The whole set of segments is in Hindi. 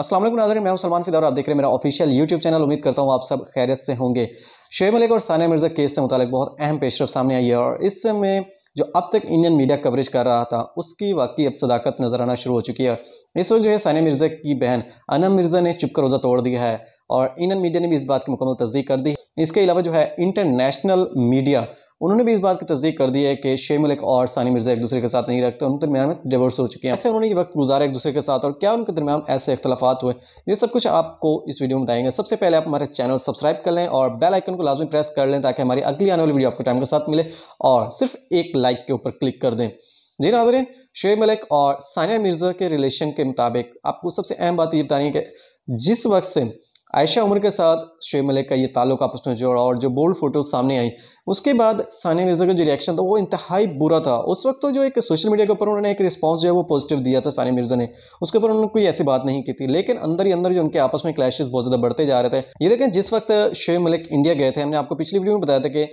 असलम नाजरी मैं सलमान फिदार आप देख रहे हैं मेरा ऑफिशियल यूट्यूब चैनल उम्मीद करता हूँ आप सब खैरियत से होंगे शेयर मलिक और सानिया मिर्जा केस से मुतल बहुत अहम पेशरफ सामने आई है और इस समय जो अब तक इंडियन मीडिया कवरेज कर रहा था उसकी वाकई अब सदाकत नज़र आना शुरू हो चुकी है इस वक्त जो है सानिया मिर्ज़ा की बहन अनम मिर्ज़ा ने चुपकर रोज़ा तोड़ दिया है और इंडियन मीडिया ने भी इस बात की मुकम्मल तस्दीक कर दी इसके अलावा जो है इंटरनेशनल मीडिया उन्होंने भी इस बात की तस्दीक कर दी है कि शेख मलिक और सानी मिर्जा एक दूसरे के साथ नहीं रखते उनके दरमियान में डिवोर्स हो चुके हैं ऐसे उन्होंने ये वक्त गुजारा एक दूसरे के साथ और क्या उनके दरमियान ऐसे अख्तलाफात हुए ये सब कुछ आपको इस वीडियो में बताएंगे सबसे पहले आप हमारे चैनल सब्सक्राइब कर लें और बेल आइकन को लाजमी प्रेस कर लें ताकि हमारी अगली आने वाली वीडियो आपको टाइम के साथ मिले और सिर्फ एक लाइक के ऊपर क्लिक कर दें जी नाजरीन शेय मलिक और सानिया मिर्ज़ा के रिलेशन के मुताबिक आपको सबसे अहम बात ये बतानी है कि जिस वक्त से आयशा उमर के साथ शेर मलिक का ये ताल्लुक आपस में जोड़ा और जो बोल्ड फोटो सामने आई उसके बाद सानिया मिर्ज़ा का जो रिएक्शन था वो इंतहाई बुरा था उस वक्त तो जो एक सोशल मीडिया के ऊपर उन्होंने एक रिस्पांस जो है वो पॉजिटिव दिया था सानिया मिर्ज़ा ने उसके ऊपर उन्होंने कोई ऐसी बात नहीं की थी लेकिन अंदर ही अंदर जो उनके आपस में क्लैशेज बहुत ज़्यादा बढ़ते जा रहे थे ये देखें जिस वक्त शेय मलिक इंडिया गए थे हमने आपको पिछली वीडियो में बताया था कि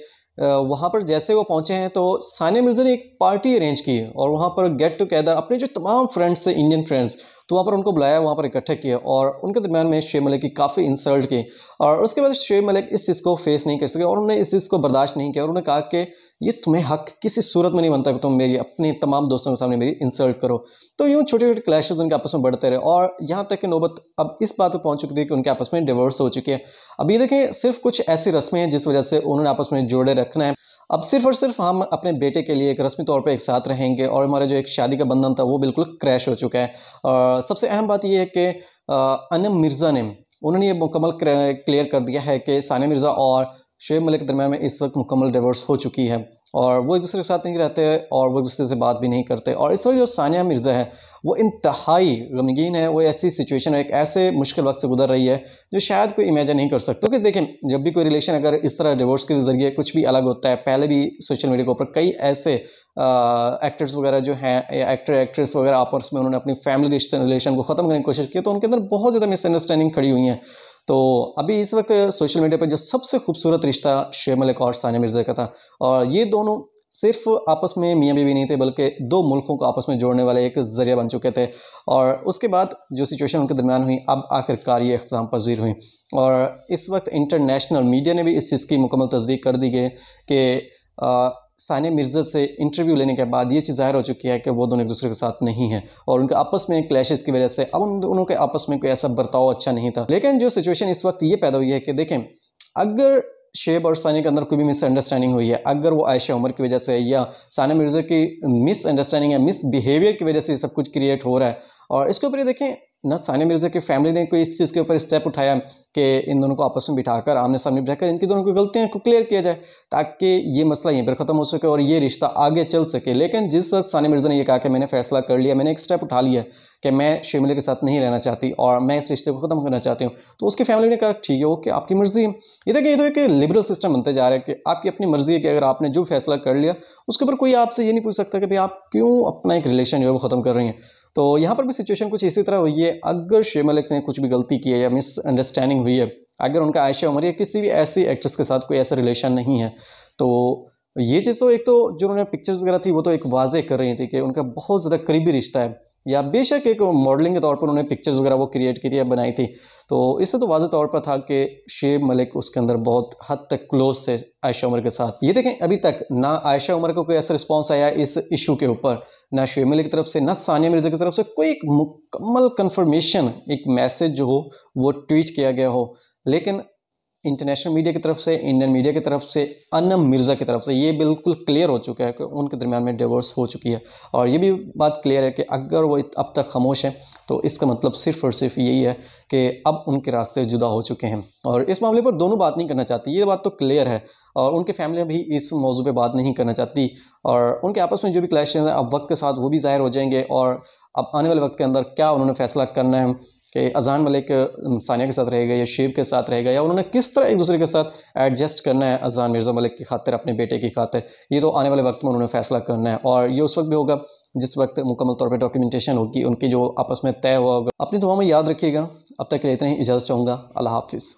वहाँ पर जैसे वो पहुँचे हैं तो सानिया मिर्ज़ा ने एक पार्टी अरेंज की और वहाँ पर गेट टुगेदर अपने जो तमाम फ्रेंड्स थे इंडियन फ्रेंड्स तो वहाँ पर उनको बुलाया वहाँ पर इकट्ठे किया और उनके दरमियान में शेख मलिक की काफ़ी इंसल्ट की और उसके बाद शेख मलिक इस चीज़ को फेस नहीं कर सके और उन्होंने इस चीज़ को बर्दाश्त नहीं किया और उन्होंने कहा कि ये तुम्हें हक किसी सूरत में नहीं बनता कि तुम मेरी अपने तमाम दोस्तों के सामने मेरी इंसल्ट करो तो यूँ छोटे छोटे क्लैशेज उनके आपस में बढ़ते रहे और यहाँ तक कि नौबत अब इस बात पर पहुँच चुकी थी कि उनके आपस में डिवोर्स हो चुकी है अब ये देखें सिर्फ कुछ ऐसी रस्में हैं जिस वजह से उन्होंने आपस में जोड़े रखना है अब सिर्फ और सिर्फ हम अपने बेटे के लिए एक रस्मी तौर पर एक साथ रहेंगे और हमारा जो एक शादी का बंधन था वो बिल्कुल क्रैश हो चुका है और सबसे अहम बात यह है कि अनम मिर्ज़ा ने उन्होंने ये मुकम्मल क्लियर कर दिया है कि सानिया मिर्ज़ा और शेब मलिक के दरमियान में इस वक्त मुकम्मल डिवोर्स हो चुकी है और वो एक दूसरे के साथ नहीं रहते और वो एक दूसरे से बात भी नहीं करते और इस वक्त जो सानिया मिर्ज़ा है वो इंतहाई गमगीन है वो ऐसी सिचुएशन है एक ऐसे मुश्किल वक्त से गुजर रही है जो शायद कोई इमेजन नहीं कर सकता क्योंकि देखें जब भी कोई रिलेशन अगर इस तरह डिवोर्स के ज़रिए कुछ भी अलग होता है पहले भी सोशल मीडिया के ऊपर कई ऐसे एक्टर्स वगैरह जो हैं एक्टर एक्ट्रेस वगैरह आपस में उन्होंने अपनी फैमिली रिश्ते रिलेशन को ख़त्म करने की कोशिश की तो उनके अंदर बहुत ज़्यादा मिसअंडरस्टैंडिंग खड़ी हुई हैं तो अभी इस वक्त सोशल मीडिया पर जो सबसे खूबसूरत रिश्ता शेमल एक और सानिया मिर्ज़ा का था और ये दोनों सिर्फ आपस में मियाँ बीवी नहीं थे बल्कि दो मुल्कों को आपस में जोड़ने वाले एक जरिया बन चुके थे और उसके बाद जो सिचुएशन उनके दरमियान हुई अब आखिरकार ये अख्ताम पजीर हुई और इस वक्त इंटरनेशनल मीडिया ने भी इस चीज़ की मुकम्मल तस्दीक कर दी है कि सानिया मिर्जा से इंटरव्यू लेने के बाद ये चीज़ ज़ाहिर हो चुकी है कि वो दोनों एक दूसरे के साथ नहीं हैं और उनके आपस में क्लैशेस की वजह से अब उन दोनों के आपस में कोई ऐसा बर्ताव अच्छा नहीं था लेकिन जो सिचुएशन इस वक्त ये पैदा हुई है कि देखें अगर शेब और सानिया के अंदर कोई भी मिसअंडरस्टैंडिंग हुई है अगर वो आयशा उमर की वजह से या सानिया मिर्ज़ा की मिसअंडरस्टैंडिंग या मिस बिहेवियर की वजह से सब कुछ क्रिएट हो रहा है और इसके ऊपर ये देखें ना सानिया मिर्ज़ा की फैमिली ने कोई इस चीज़ के ऊपर स्टेप उठाया कि इन दोनों को आपस में बिठाकर आमने सामने बिठाकर इनकी दोनों की गलतियाँ को क्लियर किया जाए ताकि ये मसला यहीं पर ख़त्म हो सके और ये रिश्ता आगे चल सके लेकिन जिस वक्त सानिया मिर्ज़ा ने यह कहा कि मैंने फैसला कर लिया मैंने एक स्टेप उठा लिया कि मैं शिमले के साथ नहीं रहना चाहती और मैं इस रिश्ते को ख़त्म करना चाहती हूँ तो उसकी फैमिली ने कहा ठीक है ओके आपकी मर्ज़ी है ये देखिए ये तो एक लिबरल सिस्टम बनते जा रहा है कि आपकी अपनी मर्ज़ी है कि अगर आपने जो फैसला कर लिया उसके ऊपर कोई आपसे ये नहीं पूछ सकता कि भाई आप क्यों अपना एक रिलेशन जो है वो ख़त्म कर रही हैं तो यहाँ पर भी सिचुएशन कुछ इसी तरह हुई है अगर शेमा ने कुछ भी गलती की है या मिसअंडरस्टैंडिंग हुई है अगर उनका आयशा उमर या किसी भी ऐसी एक्ट्रेस के साथ कोई ऐसा रिलेशन नहीं है तो ये चीज़ तो एक तो जो उन्होंने पिक्चर्स वगैरह थी वो तो एक वाजे कर रही थी कि उनका बहुत ज़्यादा करीबी रिश्ता है या बेशक एक मॉडलिंग के तौर पर उन्होंने पिक्चर्स वगैरह वो क्रिएट की थी या बनाई थी तो इससे तो वाजह तौर पर था कि शेब मलिक उसके अंदर बहुत हद तक क्लोज थे आयशा उमर के साथ ये देखें अभी तक ना आयशा उमर को कोई ऐसा रिस्पॉन्स आया इस इशू के ऊपर ना शेब मलिक की तरफ से ना सानिया मिर्जा की तरफ से कोई एक मुकम्मल कन्फर्मेशन एक मैसेज जो हो वो ट्वीट किया गया हो लेकिन इंटरनेशनल मीडिया की तरफ से इंडियन मीडिया की तरफ से अनम मिर्ज़ा की तरफ से ये बिल्कुल क्लियर हो चुका है कि उनके दरमियान में डिवोर्स हो चुकी है और ये भी बात क्लियर है कि अगर वो अब तक खामोश हैं तो इसका मतलब सिर्फ और सिर्फ यही है कि अब उनके रास्ते जुदा हो चुके हैं और इस मामले पर दोनों बात नहीं करना चाहती ये बात तो क्लियर है और उनके फैमिली भी इस मौजू पर बात नहीं करना चाहती और उनके आपस में जो भी क्लैश हैं अब वक्त के साथ वो भी ज़ाहिर हो जाएंगे और अब आने वाले वक्त के अंदर क्या उन्होंने फैसला करना है कि अजान मलिक सानिया के साथ रहेगा या शेब के साथ रहेगा या उन्होंने किस तरह एक दूसरे के साथ एडजस्ट करना है अजान मिर्ज़ा मलिक की खातिर अपने बेटे की खातिर ये तो आने वाले वक्त में उन्होंने फैसला करना है और ये उस वक्त भी होगा जिस वक्त मुकम्मल तौर पर डॉक्यूमेंटेशन होगी उनकी जो आपस में तय हुआ होगा अपनी दुआ में याद रखिएगा अब तक के लिए इतना ही इजाज़त चाहूँगा अल्लाह हाफिज़